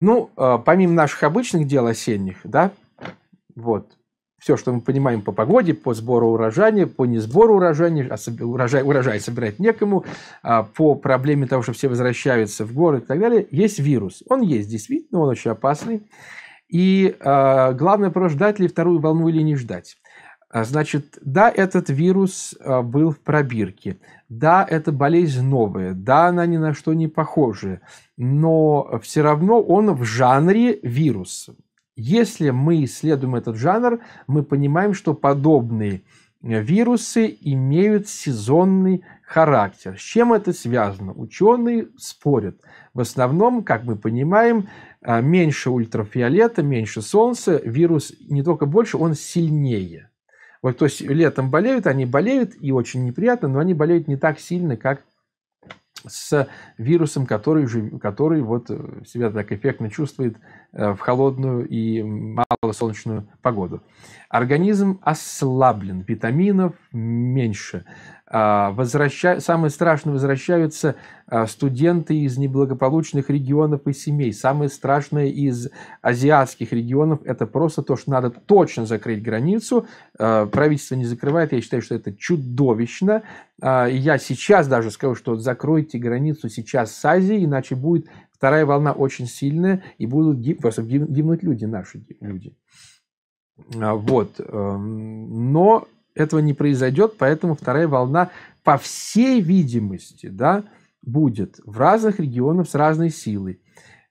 Ну, э, помимо наших обычных дел осенних, да, вот, все, что мы понимаем по погоде, по сбору урожая, по не сбору урожая, а соб... урожай, урожай собирать некому, а по проблеме того, что все возвращаются в город и так далее, есть вирус. Он есть действительно, он очень опасный. И а, главное, просто ждать ли вторую волну или не ждать. А, значит, да, этот вирус а, был в пробирке, да, это болезнь новая, да, она ни на что не похожая, но все равно он в жанре вирус. Если мы исследуем этот жанр, мы понимаем, что подобные э, вирусы имеют сезонный характер. С чем это связано? Ученые спорят. В основном, как мы понимаем, а, меньше ультрафиолета, меньше солнца, вирус не только больше, он сильнее. Вот, то есть летом болеют, они болеют, и очень неприятно, но они болеют не так сильно, как с вирусом, который, который вот э, себя так эффектно чувствует э, в холодную и малосолнечную погоду. Организм ослаблен, витаминов меньше, а, Возвращают. Самые страшные возвращаются а, студенты из неблагополучных регионов и семей. Самые страшные из азиатских регионов – это просто то, что надо точно закрыть границу. А, правительство не закрывает. Я считаю, что это чудовищно. Я сейчас даже скажу, что закройте границу сейчас с Азией, иначе будет вторая волна очень сильная, и будут гиб... просто гибнуть люди, наши люди. Вот. Эм, но этого не произойдет, поэтому вторая волна, по всей видимости, да, будет в разных регионах с разной силой.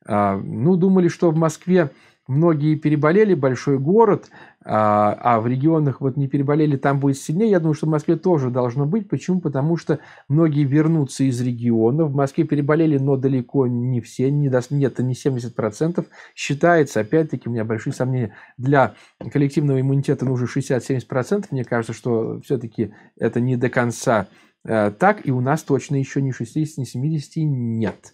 А, ну, думали, что в Москве многие переболели, большой город, а, а, в регионах вот не переболели, там будет сильнее. Я думаю, что в Москве тоже должно быть. Почему? Потому что многие вернутся из региона. В Москве переболели, но далеко не все, не до, нет, не 70%. Считается, опять-таки, у меня большие сомнения, для коллективного иммунитета нужно 60-70%. Мне кажется, что все-таки это не до конца э, так, и у нас точно еще ни 60, ни 70 нет.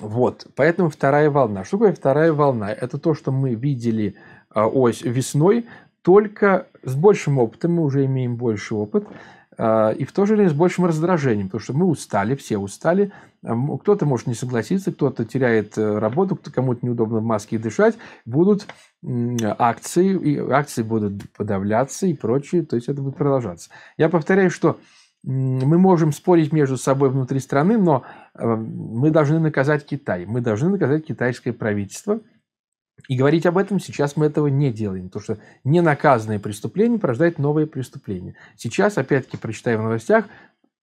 Вот, поэтому вторая волна. Что такое вторая волна? Это то, что мы видели а, ось весной, только с большим опытом, мы уже имеем больше опыт, а, и в то же время с большим раздражением, потому что мы устали, все устали. Кто-то может не согласиться, кто-то теряет э, работу, кому-то неудобно в маске дышать. Будут акции, и акции будут подавляться и прочее, то есть это будет продолжаться. Я повторяю, что мы можем спорить между собой внутри страны, но э, мы должны наказать Китай, мы должны наказать китайское правительство. И говорить об этом сейчас мы этого не делаем, потому что ненаказанные преступления порождают новые преступления. Сейчас, опять-таки, прочитаем в новостях,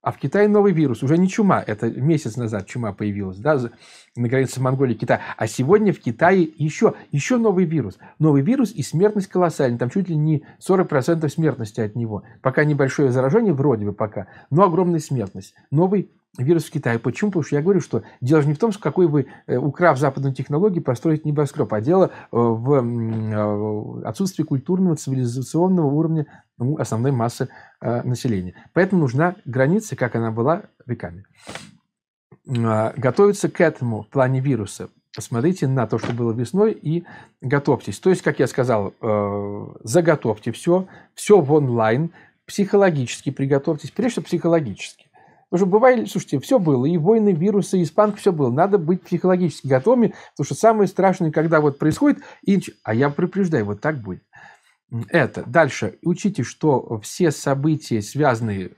а в Китае новый вирус, уже не чума, это месяц назад чума появилась, да, на границе Монголии и Китая. А сегодня в Китае еще, еще новый вирус. Новый вирус и смертность колоссальная, там чуть ли не 40% смертности от него. Пока небольшое заражение, вроде бы пока, но огромная смертность. Новый вирус в Китае. Почему? Потому что я говорю, что дело же не в том, что какой вы, э, украв западную технологию, построить небоскреб, а дело э, в э, отсутствии культурного, цивилизационного уровня ну, основной массы населения. Поэтому нужна граница, как она была веками. А, готовиться к этому в плане вируса. Посмотрите на то, что было весной, и готовьтесь. То есть, как я сказал, заготовьте все, все в онлайн, психологически приготовьтесь, прежде всего психологически. Потому что бывали, слушайте, все было, и войны, вирусы, и спанк, все было. Надо быть психологически готовыми, потому что самое страшное, когда вот происходит, и... а я предупреждаю, вот так будет. Это. Дальше. Учите, что все события, связанные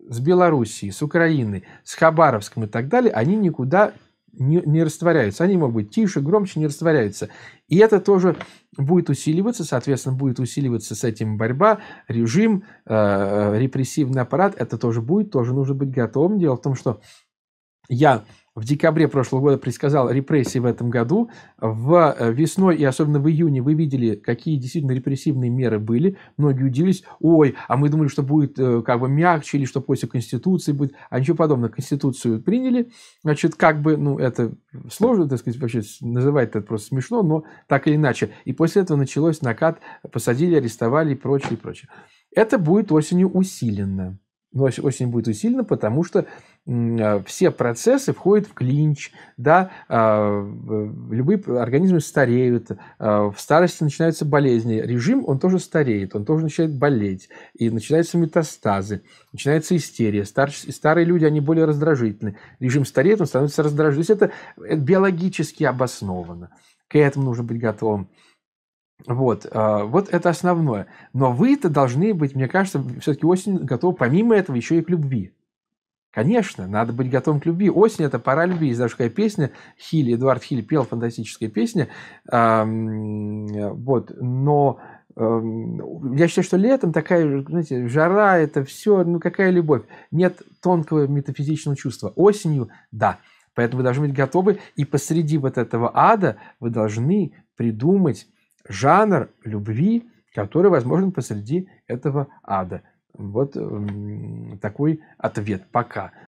с Белоруссией, с Украиной, с Хабаровском и так далее, они никуда не, не растворяются. Они могут быть тише, громче, не растворяются. И это тоже будет усиливаться, соответственно, будет усиливаться с этим борьба, режим, э, э репрессивный аппарат, это тоже будет, тоже нужно быть готовым. Дело в том, что я в декабре прошлого года предсказал репрессии в этом году. В э, весной и особенно в июне вы видели, какие действительно репрессивные меры были. Многие удивились. Ой, а мы думали, что будет э, как бы мягче или что после Конституции будет. А ничего подобного. Конституцию приняли. Значит, как бы, ну, это сложно, так сказать, вообще называть это просто смешно, но так или иначе. И после этого началось накат. Посадили, арестовали и прочее, и прочее. Это будет осенью усиленно. Ну, осень будет усилена, потому что а, все процессы входят в клинч, да, а, любые организмы стареют, а, в старости начинаются болезни, режим, он тоже стареет, он тоже начинает болеть, и начинаются метастазы, начинается истерия, Стар, старые люди, они более раздражительны, режим стареет, он становится раздражительным, то есть это биологически обосновано, к этому нужно быть готовым. Вот, а, вот это основное. Но вы-то должны быть, мне кажется, все-таки осень готова, помимо этого, еще и к любви. Конечно, надо быть готовым к любви. Осень – это пора любви. Есть даже такая песня, Хилли, Эдуард Хилли пел фантастическая песня. Вот, но эм, я считаю, что летом такая, знаете, жара, это все, ну какая любовь. Нет тонкого метафизичного чувства. Осенью – да. Поэтому вы должны быть готовы, и посреди вот этого ада вы должны придумать жанр любви, который возможен посреди этого ада. Вот такой ответ пока.